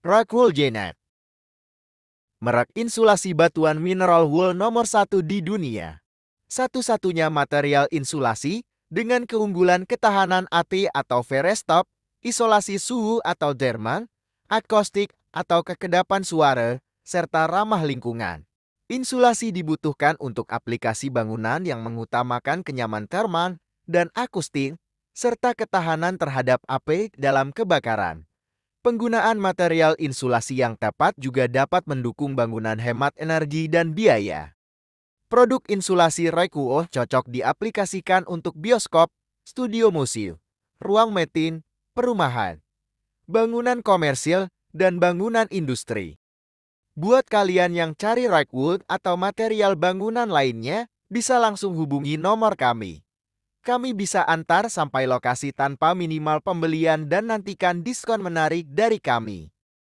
Rock Wool Janet insulasi batuan mineral wool nomor satu di dunia. Satu-satunya material insulasi dengan keunggulan ketahanan AT atau Verestop, isolasi suhu atau derman, akustik atau kekedapan suara, serta ramah lingkungan. Insulasi dibutuhkan untuk aplikasi bangunan yang mengutamakan kenyaman terman dan akustik, serta ketahanan terhadap AP dalam kebakaran. Penggunaan material insulasi yang tepat juga dapat mendukung bangunan hemat energi dan biaya. Produk insulasi Rekuo cocok diaplikasikan untuk bioskop, studio musik, ruang metin, perumahan, bangunan komersil, dan bangunan industri. Buat kalian yang cari Rekuo atau material bangunan lainnya, bisa langsung hubungi nomor kami kami bisa antar sampai lokasi tanpa minimal pembelian dan nantikan diskon menarik dari kami.